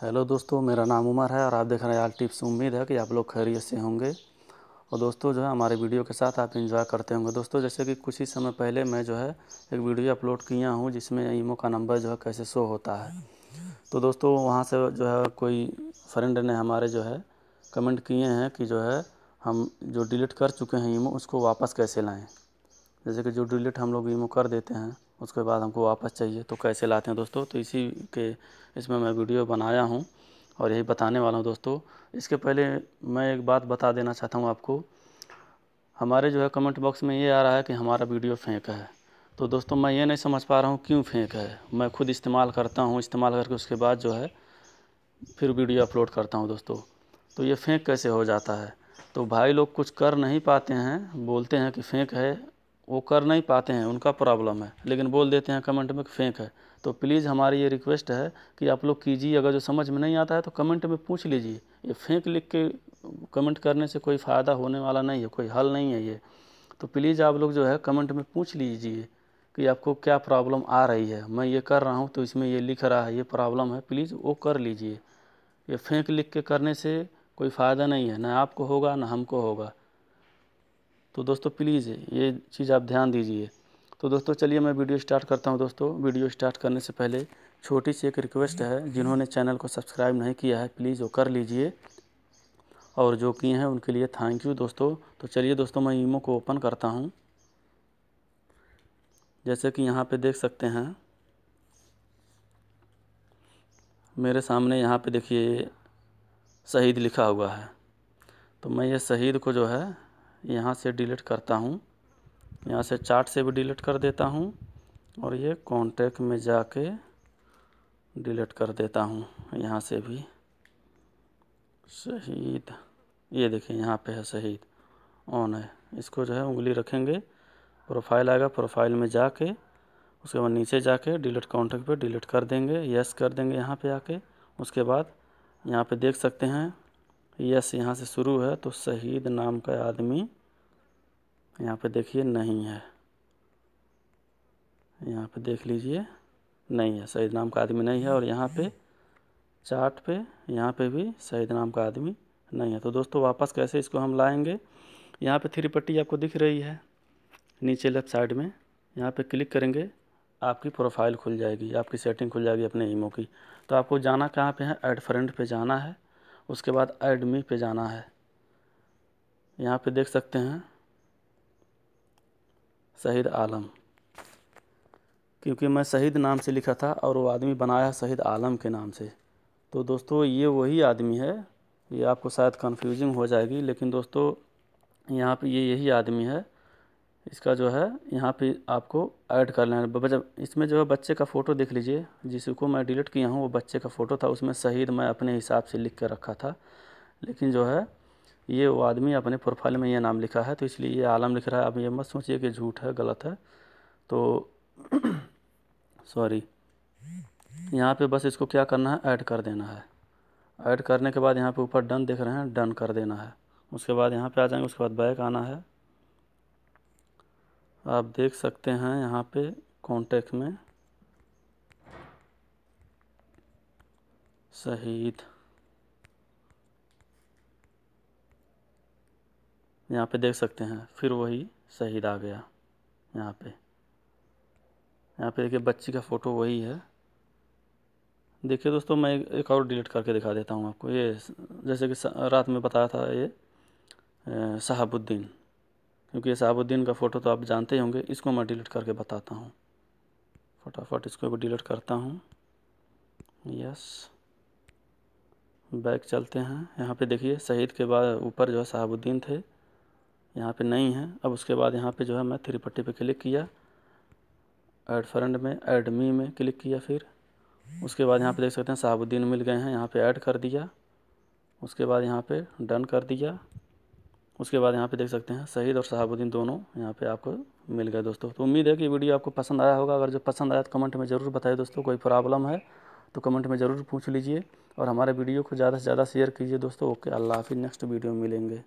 hello दोस्तों मेरा नाम उमर है और आप देख रहे हैं यार टिप्स उम्मीद है कि आप लोग खैरियत से होंगे और दोस्तों जो है हमारे वीडियो के साथ आप इंजॉय करते होंगे दोस्तों जैसे कि कुछ ही समय पहले मैं जो है एक वीडियो अपलोड किया हूँ जिसमें ईमो का नंबर जो है कैसे शो होता है तो दोस्तों वहाँ से जो है कोई फ्रेंड ने हमारे जो है कमेंट किए हैं कि जो है हम जो डिलीट कर चुके हैं ईमो उसको वापस कैसे लाएँ जैसे कि जो डिलीट हम लोग ईमो कर देते हैं उसके बाद हमको वापस चाहिए तो कैसे लाते हैं दोस्तों तो इसी के इसमें मैं वीडियो बनाया हूँ और यही बताने वाला हूँ दोस्तों इसके पहले मैं एक बात बता देना चाहता हूँ आपको हमारे जो है कमेंट बॉक्स में ये आ रहा है कि हमारा वीडियो फेंक है तो दोस्तों मैं ये नहीं समझ पा रहा हूँ क्यों फेंक है मैं खुद इस्तेमाल करता हूँ इस्तेमाल करके उसके बाद जो है फिर वीडियो अपलोड करता हूँ दोस्तों तो ये फेंक कैसे हो जाता है तो भाई लोग कुछ कर नहीं पाते हैं बोलते हैं कि फेंक है वो कर नहीं पाते हैं उनका प्रॉब्लम है लेकिन बोल देते हैं कमेंट में फेंक है तो प्लीज़ हमारी ये रिक्वेस्ट है कि आप लोग कीजिए अगर जो समझ में नहीं आता है तो कमेंट में पूछ लीजिए ये फेंक लिख के कमेंट करने से कोई फ़ायदा होने वाला नहीं है कोई हल नहीं है ये तो प्लीज़ आप लोग जो है कमेंट में पूछ लीजिए कि आपको क्या प्रॉब्लम आ रही है मैं ये कर रहा हूँ तो इसमें ये लिख रहा है ये प्रॉब्लम है प्लीज़ वो कर लीजिए ये फेंक लिख के करने से कोई फ़ायदा नहीं है ना आपको होगा ना हमको होगा तो दोस्तों प्लीज़ ये चीज़ आप ध्यान दीजिए तो दोस्तों चलिए मैं वीडियो स्टार्ट करता हूँ दोस्तों वीडियो स्टार्ट करने से पहले छोटी सी एक रिक्वेस्ट है जिन्होंने चैनल को सब्सक्राइब नहीं किया है प्लीज़ वो कर लीजिए और जो किए हैं उनके लिए थैंक यू दोस्तों तो चलिए दोस्तों मैं ईमो को ओपन करता हूँ जैसे कि यहाँ पे देख सकते हैं मेरे सामने यहाँ पे देखिए शहीद लिखा हुआ है तो मैं ये शहीद को जो है यहाँ से डिलीट करता हूँ यहाँ से चार्ट से भी डिलीट कर देता हूँ और ये कॉन्टैक्ट में जाके डिलीट कर देता हूँ यहाँ से भी शहीद ये देखिए यहाँ पे है शहीद ऑन है इसको जो है उंगली रखेंगे प्रोफाइल आएगा प्रोफाइल में जाके उसके बाद नीचे जाके डिलीट कॉन्टेक्ट पे डिलीट कर देंगे यस कर देंगे यहाँ पे आके उसके बाद यहाँ पे देख सकते हैं यस यहाँ से शुरू है तो शहीद नाम का आदमी यहाँ पे देखिए नहीं है यहाँ पे देख लीजिए नहीं है शहीद नाम का आदमी नहीं है और यहाँ पे चार्ट पे यहाँ पे भी शहीद नाम का आदमी नहीं है तो दोस्तों वापस कैसे इसको हम लाएंगे यहाँ पे थ्री पट्टी आपको दिख रही है नीचे लेफ्ट साइड में यहाँ पे क्लिक करेंगे आपकी प्रोफाइल खुल जाएगी आपकी सेटिंग खुल जाएगी अपने ईमो की तो आपको जाना कहाँ पे है एड फ्रेंड पे जाना है उसके बाद एडमी पे जाना है यहाँ पे देख सकते हैं शहीद आलम क्योंकि मैं शहीद नाम से लिखा था और वो आदमी बनाया शहीद आलम के नाम से तो दोस्तों ये वही आदमी है ये आपको शायद कन्फ्यूजिंग हो जाएगी लेकिन दोस्तों यहाँ पे ये यही आदमी है इसका जो है यहाँ पे आपको ऐड कर लेना जब इसमें जो है बच्चे का फ़ोटो देख लीजिए जिसको मैं डिलीट किया हूँ वो बच्चे का फ़ोटो था उसमें शहीद मैं अपने हिसाब से लिख कर रखा था लेकिन जो है ये वो आदमी अपने प्रोफाइल में ये नाम लिखा है तो इसलिए ये आलम लिख रहा है अब ये मत सोचिए कि झूठ है गलत है तो सॉरी यहाँ पर बस इसको क्या करना है ऐड कर देना है ऐड करने के बाद यहाँ पर ऊपर डन देख रहे हैं डन कर देना है उसके बाद यहाँ पर आ जाएंगे उसके बाद बैक आना है आप देख सकते हैं यहाँ पे कॉन्टेक्ट में शहीद यहाँ पे देख सकते हैं फिर वही शहीद आ गया यहाँ पे यहाँ पे देखिए बच्ची का फ़ोटो वही है देखिए दोस्तों मैं एक और डिलीट करके दिखा देता हूँ आपको ये जैसे कि रात में बताया था ये शहाबुद्दीन क्योंकि ये साबुद्दीन का फ़ोटो तो आप जानते ही होंगे इसको मैं डिलीट करके बताता हूँ फटाफट इसको भी डिलीट करता हूँ यस बैक चलते हैं यहाँ पे देखिए शहीद के बाद ऊपर जो है साहबुद्दीन थे यहाँ पे नहीं है अब उसके बाद यहाँ पे जो है मैं थ्री पट्टी पे क्लिक किया एड फ्रेंड में एड मी में क्लिक किया फिर उसके बाद यहाँ पे देख सकते हैं साहबुद्दीन मिल गए हैं यहाँ पे ऐड कर दिया उसके बाद यहाँ पे डन कर दिया उसके बाद यहाँ पे देख सकते हैं शहीद और शहाबुद्दीन दोनों यहाँ पे आपको मिल गए दोस्तों तो उम्मीद है कि वीडियो आपको पसंद आया होगा अगर जो पसंद आया तो कमेंट में ज़रूर बताइए दोस्तों कोई प्रॉब्लम है तो कमेंट में ज़रूर पूछ लीजिए और हमारे वीडियो को ज़्यादा से ज़्यादा शेयर कीजिए दोस्तों ओके अल्लाह हाफि नेक्स्ट वीडियो में मिलेंगे